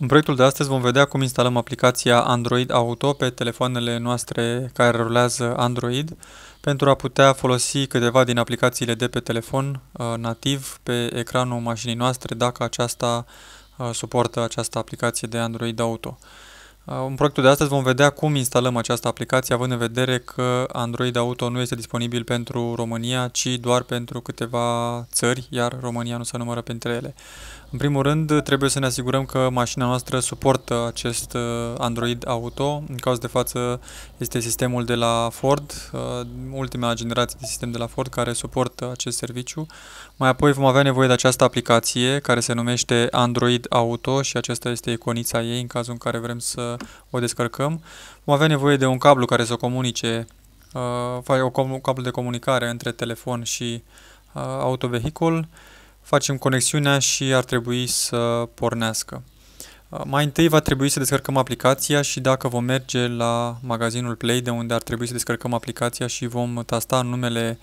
În proiectul de astăzi vom vedea cum instalăm aplicația Android Auto pe telefoanele noastre care rulează Android pentru a putea folosi câteva din aplicațiile de pe telefon uh, nativ pe ecranul mașinii noastre dacă aceasta uh, suportă această aplicație de Android Auto. Uh, în proiectul de astăzi vom vedea cum instalăm această aplicație, având în vedere că Android Auto nu este disponibil pentru România, ci doar pentru câteva țări, iar România nu se numără printre ele. În primul rând, trebuie să ne asigurăm că mașina noastră suportă acest uh, Android Auto. În caz de față este sistemul de la Ford, uh, ultima generație de sistem de la Ford care suportă acest serviciu. Mai apoi vom avea nevoie de această aplicație care se numește Android Auto și aceasta este iconița ei în cazul în care vrem să o descărcăm. Vom avea nevoie de un cablu care să o comunice, un uh, cablu de comunicare între telefon și autovehicul facem conexiunea și ar trebui să pornească. Uh, mai întâi va trebui să descărcăm aplicația și dacă vom merge la magazinul Play de unde ar trebui să descărcăm aplicația și vom tasta numele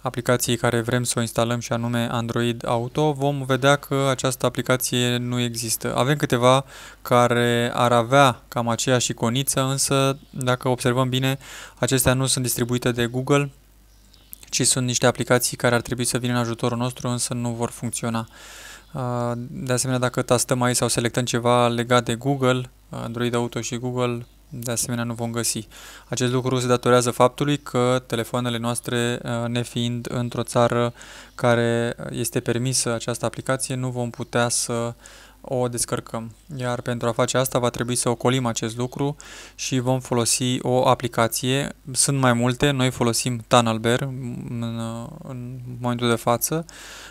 aplicației care vrem să o instalăm și anume Android Auto, vom vedea că această aplicație nu există. Avem câteva care ar avea cam aceeași iconiță, însă dacă observăm bine, acestea nu sunt distribuite de Google, ci sunt niște aplicații care ar trebui să vină în ajutorul nostru, însă nu vor funcționa. Uh, de asemenea, dacă tastăm aici sau selectăm ceva legat de Google, uh, Android Auto și Google, de asemenea nu vom găsi. Acest lucru se datorează faptului că telefoanele noastre, uh, nefiind într-o țară care este permisă această aplicație, nu vom putea să o descărcăm. Iar pentru a face asta va trebui să ocolim acest lucru și vom folosi o aplicație. Sunt mai multe, noi folosim Tunnelbear în, în momentul de față.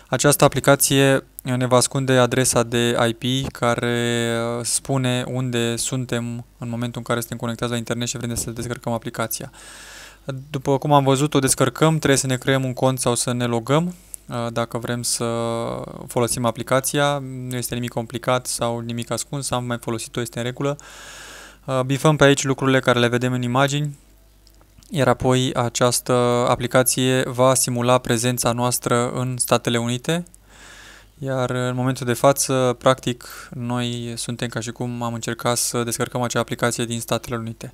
Această aplicație ne va ascunde adresa de IP care uh, spune unde suntem în momentul în care suntem conectați la internet și vrem să descărcăm aplicația. După cum am văzut, o descărcăm, trebuie să ne creăm un cont sau să ne logăm Uh, dacă vrem să folosim aplicația, nu este nimic complicat sau nimic ascuns, am mai folosit-o, este în regulă. Uh, bifăm pe aici lucrurile care le vedem în imagini, iar apoi această aplicație va simula prezența noastră în Statele Unite, iar în momentul de față, practic, noi suntem ca și cum am încercat să descărcăm acea aplicație din Statele Unite.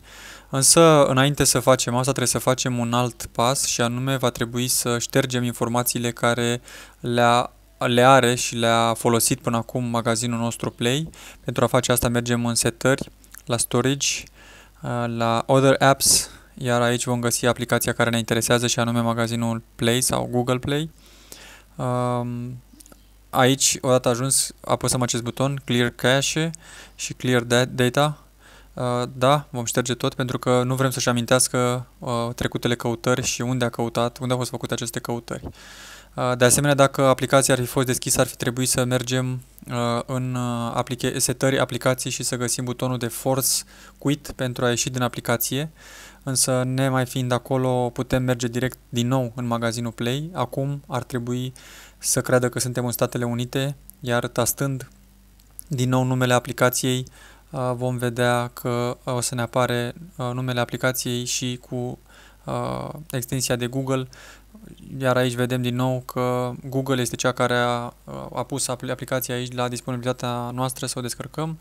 Însă, înainte să facem asta, trebuie să facem un alt pas și anume va trebui să ștergem informațiile care le-a le are și le-a folosit până acum magazinul nostru Play. Pentru a face asta mergem în setări, la storage, uh, la other apps, iar aici vom găsi aplicația care ne interesează și anume magazinul Play sau Google Play. Um, aici, odată ajuns, apăsăm acest buton Clear Cache și Clear da-, Data. Uh, da, vom șterge tot pentru că nu vrem să-și amintească uh, trecutele căutări și unde a căutat, unde au fost făcute aceste căutări. De asemenea, dacă aplicația ar fi fost deschisă, ar fi trebuit să mergem în setări aplicații și să găsim butonul de force quit pentru a ieși din aplicație, însă ne mai fiind acolo putem merge direct din nou în magazinul Play. Acum ar trebui să creadă că suntem în Statele Unite, iar tastând din nou numele aplicației vom vedea că o să ne apare numele aplicației și cu extensia de Google iar aici vedem din nou că Google este cea care a, a pus aplicația aici la disponibilitatea noastră să o descărcăm.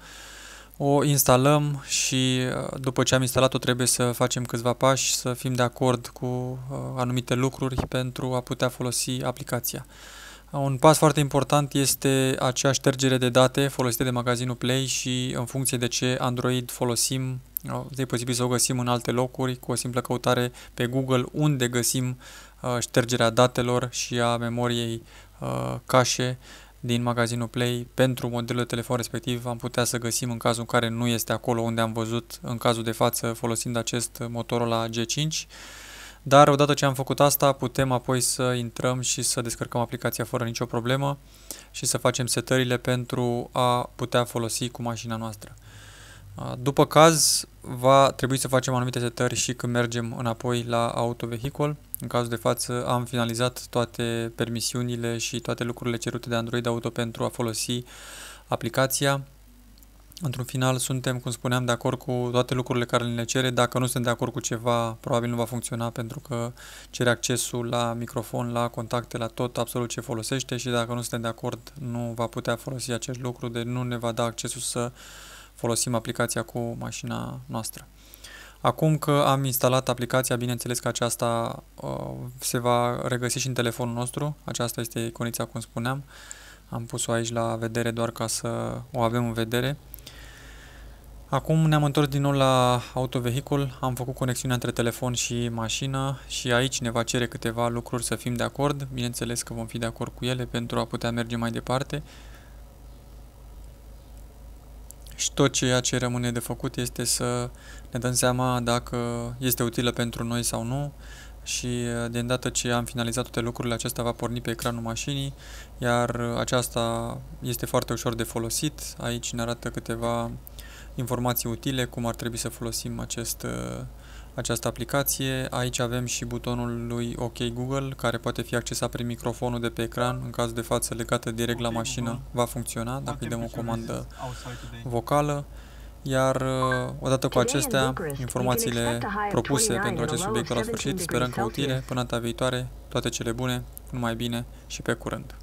O instalăm și uh, după ce am instalat-o trebuie să facem câțiva pași, să fim de acord cu uh, anumite lucruri pentru a putea folosi aplicația. Un pas foarte important este acea ștergere de date folosite de magazinul Play și în funcție de ce Android folosim, uh, e posibil să o găsim în alte locuri cu o simplă căutare pe Google unde găsim Uh, ștergerea datelor și a memoriei uh, cache din magazinul Play pentru modelul de telefon respectiv am putea să găsim în cazul în care nu este acolo unde am văzut în cazul de față folosind acest Motorola G5 dar odată ce am făcut asta putem apoi să intrăm și să descărcăm aplicația fără nicio problemă și să facem setările pentru a putea folosi cu mașina noastră. După caz, va trebui să facem anumite setări și când mergem înapoi la autovehicul. În cazul de față am finalizat toate permisiunile și toate lucrurile cerute de Android Auto pentru a folosi aplicația. Într-un final suntem, cum spuneam, de acord cu toate lucrurile care le cere. Dacă nu suntem de acord cu ceva, probabil nu va funcționa pentru că cere accesul la microfon, la contacte, la tot, absolut ce folosește și dacă nu suntem de acord, nu va putea folosi acest lucru, de deci nu ne va da accesul să uh, folosim aplicația cu mașina noastră. Acum că am instalat aplicația, bineînțeles că aceasta uh, se va regăsi și în telefonul nostru. Aceasta este iconița, cum spuneam. Am pus-o aici la vedere doar ca să o avem în vedere. Acum ne-am întors din nou la autovehicul, am făcut conexiunea între telefon și mașină și aici ne va cere câteva lucruri să fim de acord, bineînțeles că vom fi de acord cu ele pentru a putea merge mai departe și tot ceea ce rămâne de făcut este să ne dăm seama dacă este utilă pentru noi sau nu și uh, de îndată ce am finalizat toate lucrurile, acesta va porni pe ecranul mașinii, iar uh, aceasta este foarte ușor de folosit. Aici ne arată câteva informații utile, cum ar trebui să folosim acest uh, această aplicație. Aici avem și butonul lui OK Google, care poate fi accesat prin microfonul de pe ecran, în caz de față legată direct la mașină, va funcționa dacă îi dăm o comandă vocală. Iar uh, odată cu acestea, deci informațiile propuse pentru acest subiect la sfârșit, sperăm că utile. Până data viitoare, toate cele bune, numai bine și pe curând!